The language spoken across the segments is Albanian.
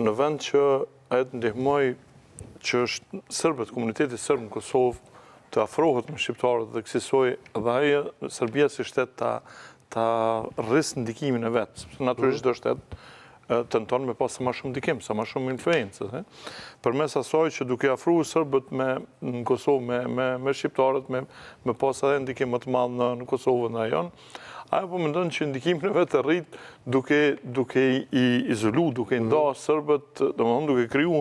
në vend që a të ndihmoj që është sërbet, komuniteti sërbë në Kosovë të afrohet në Shqiptarët dhe kësisoj dhe aje Sërbia si shtetë të rrisë ndikimin e vetë. Naturisht mhm. do shtetë të në me pasë ma shumë dikim, sa ma shumë influencës. Për mes asoj që duke afru sërbët në Kosovë me shqiptarët, me pasë edhe ndikim më të malë në Kosovë në ajonë, ajo po më ndonë që ndikim në vetë rritë duke i izolu, duke i nda mhm. sërbët, dhe më ndonë duke kriju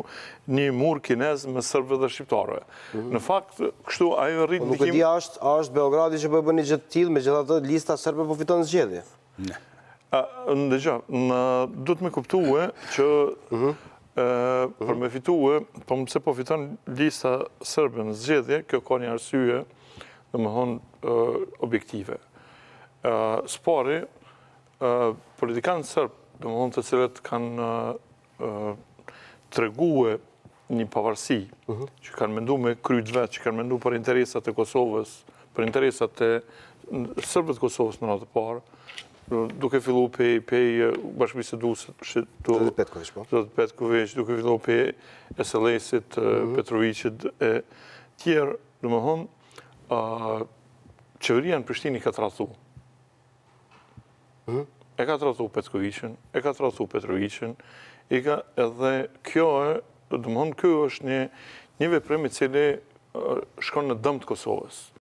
një mur kinez me sërbët dhe shqiptarëve. Mhm. Në fakt, kështu ajo rritë ndikim... Po nuk e di ashtë Beogradi që përbë po një gjithë tjilë me gjithë atë lista sërbët po fiton zgjedi? Ne. Në dhe gjatë, du të me kuptu mhm. e që për me fitu e, për mëse po, po fitan lista sërbë në zxedje, kjo ka një arsye dhe më hëndë objektive. Spari, politikanë sërbë dhe më hëndë të cilët kanë të regu e një pavarësi, mhm. që kanë mendu me krytëve, që kanë mendu për interesat e Kosovës, për interesat e Sërbët Kosovës në natë parë, duke fillu pej bashkëmise dusët, që të të të të të të të të të të e tjerë, të të të të të ka të të mhm. e ka të ratu Petkoviqin, e ka të ratu Petrovicin, ka edhe kjo e, dhe dhe mëndë kjo është një veprimi cili shkonë në dëmë të Kosovës.